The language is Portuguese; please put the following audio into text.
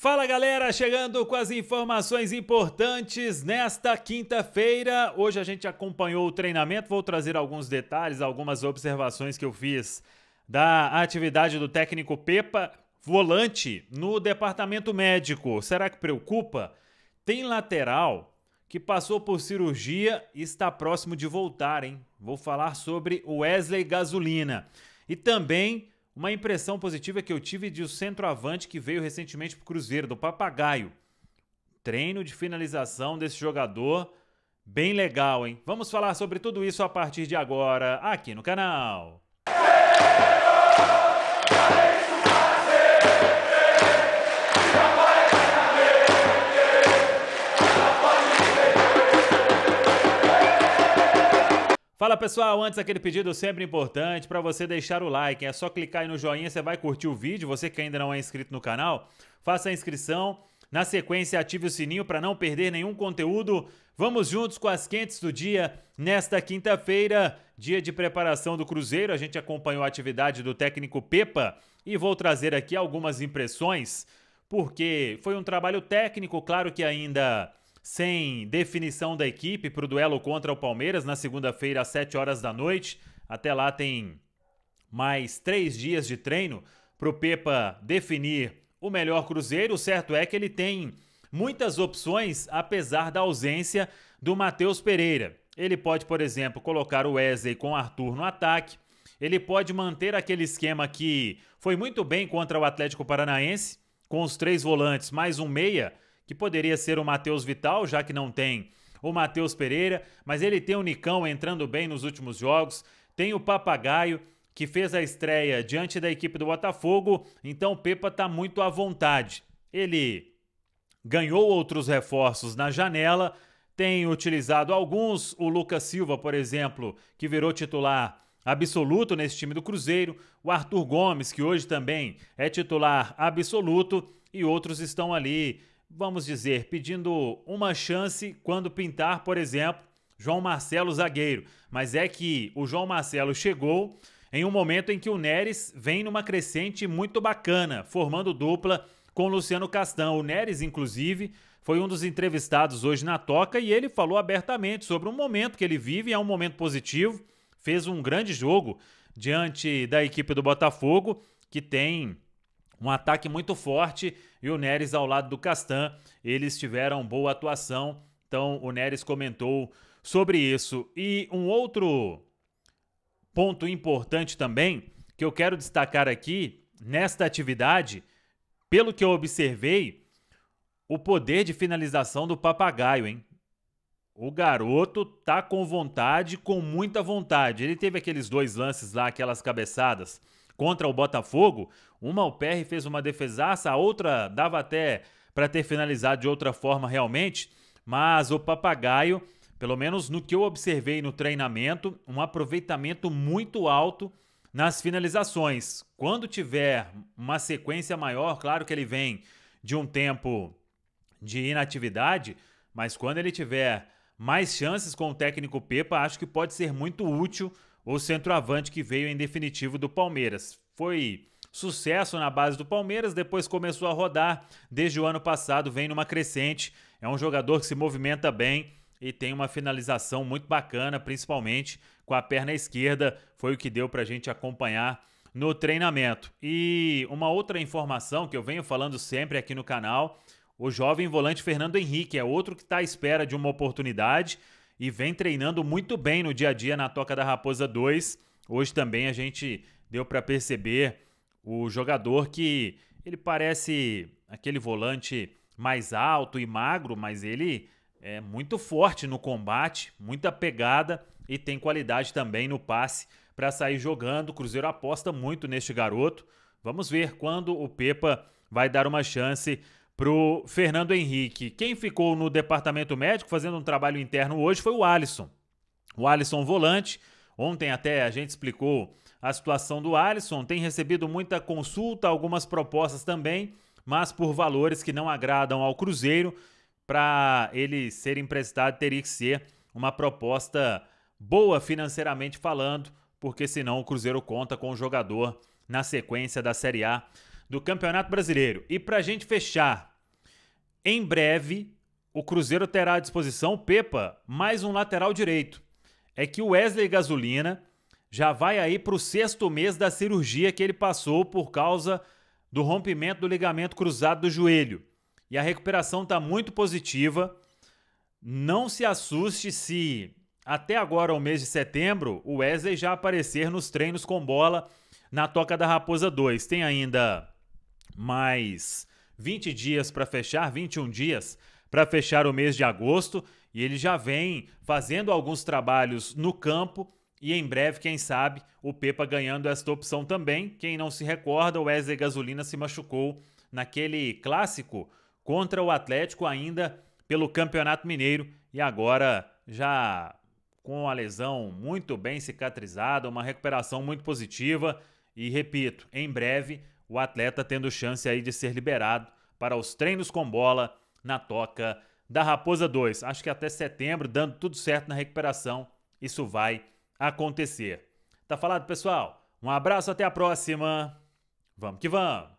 Fala galera, chegando com as informações importantes nesta quinta-feira. Hoje a gente acompanhou o treinamento, vou trazer alguns detalhes, algumas observações que eu fiz da atividade do técnico Pepa Volante no departamento médico. Será que preocupa? Tem lateral que passou por cirurgia e está próximo de voltar, hein? Vou falar sobre o Wesley Gasolina. E também uma impressão positiva é que eu tive de um centroavante que veio recentemente para o Cruzeiro, do Papagaio. Treino de finalização desse jogador, bem legal, hein? Vamos falar sobre tudo isso a partir de agora, aqui no canal. Cruzeiro! Fala pessoal, antes aquele pedido sempre importante para você deixar o like. É só clicar aí no joinha, você vai curtir o vídeo. Você que ainda não é inscrito no canal, faça a inscrição. Na sequência, ative o sininho para não perder nenhum conteúdo. Vamos juntos com as quentes do dia nesta quinta-feira, dia de preparação do Cruzeiro. A gente acompanhou a atividade do técnico Pepa e vou trazer aqui algumas impressões, porque foi um trabalho técnico, claro que ainda sem definição da equipe para o duelo contra o Palmeiras na segunda-feira às 7 horas da noite. Até lá tem mais três dias de treino para o Pepa definir o melhor Cruzeiro. O certo é que ele tem muitas opções, apesar da ausência do Matheus Pereira. Ele pode, por exemplo, colocar o Wesley com o Arthur no ataque. Ele pode manter aquele esquema que foi muito bem contra o Atlético Paranaense, com os três volantes mais um meia que poderia ser o Matheus Vital, já que não tem o Matheus Pereira, mas ele tem o Nicão entrando bem nos últimos jogos, tem o Papagaio, que fez a estreia diante da equipe do Botafogo, então o Pepa está muito à vontade. Ele ganhou outros reforços na janela, tem utilizado alguns, o Lucas Silva, por exemplo, que virou titular absoluto nesse time do Cruzeiro, o Arthur Gomes, que hoje também é titular absoluto, e outros estão ali vamos dizer, pedindo uma chance quando pintar, por exemplo, João Marcelo zagueiro. Mas é que o João Marcelo chegou em um momento em que o Neres vem numa crescente muito bacana, formando dupla com o Luciano Castão. O Neres, inclusive, foi um dos entrevistados hoje na Toca e ele falou abertamente sobre um momento que ele vive, é um momento positivo, fez um grande jogo diante da equipe do Botafogo, que tem um ataque muito forte e o Neres ao lado do Castan, eles tiveram boa atuação. Então o Neres comentou sobre isso. E um outro ponto importante também que eu quero destacar aqui nesta atividade, pelo que eu observei, o poder de finalização do papagaio, hein? O garoto tá com vontade, com muita vontade. Ele teve aqueles dois lances lá, aquelas cabeçadas contra o Botafogo. Uma o PR fez uma defesaça, a outra dava até para ter finalizado de outra forma realmente, mas o Papagaio, pelo menos no que eu observei no treinamento, um aproveitamento muito alto nas finalizações. Quando tiver uma sequência maior, claro que ele vem de um tempo de inatividade, mas quando ele tiver mais chances com o técnico Pepa, acho que pode ser muito útil o centroavante que veio em definitivo do Palmeiras. Foi sucesso na base do Palmeiras, depois começou a rodar, desde o ano passado vem numa crescente. É um jogador que se movimenta bem e tem uma finalização muito bacana, principalmente com a perna esquerda. Foi o que deu para a gente acompanhar no treinamento. E uma outra informação que eu venho falando sempre aqui no canal. O jovem volante Fernando Henrique é outro que está à espera de uma oportunidade e vem treinando muito bem no dia a dia na Toca da Raposa 2. Hoje também a gente deu para perceber o jogador que ele parece aquele volante mais alto e magro, mas ele é muito forte no combate, muita pegada e tem qualidade também no passe para sair jogando. O Cruzeiro aposta muito neste garoto. Vamos ver quando o Pepa vai dar uma chance pro Fernando Henrique. Quem ficou no departamento médico fazendo um trabalho interno hoje foi o Alisson. O Alisson volante. Ontem até a gente explicou a situação do Alisson. Tem recebido muita consulta, algumas propostas também, mas por valores que não agradam ao Cruzeiro. Para ele ser emprestado, teria que ser uma proposta boa financeiramente falando, porque senão o Cruzeiro conta com o jogador na sequência da Série A do Campeonato Brasileiro. E para a gente fechar, em breve o Cruzeiro terá à disposição, Pepa, mais um lateral direito. É que o Wesley Gasolina já vai aí para o sexto mês da cirurgia que ele passou por causa do rompimento do ligamento cruzado do joelho. E a recuperação está muito positiva. Não se assuste se até agora, o mês de setembro, o Wesley já aparecer nos treinos com bola na Toca da Raposa 2. Tem ainda mais 20 dias para fechar, 21 dias para fechar o mês de agosto, e ele já vem fazendo alguns trabalhos no campo e em breve, quem sabe, o Pepa ganhando esta opção também. Quem não se recorda, o Wesley Gasolina se machucou naquele clássico contra o Atlético ainda pelo Campeonato Mineiro e agora já com a lesão muito bem cicatrizada, uma recuperação muito positiva e repito, em breve o atleta tendo chance aí de ser liberado para os treinos com bola na toca da Raposa 2. Acho que até setembro, dando tudo certo na recuperação, isso vai acontecer. Tá falado, pessoal? Um abraço, até a próxima. Vamos que vamos!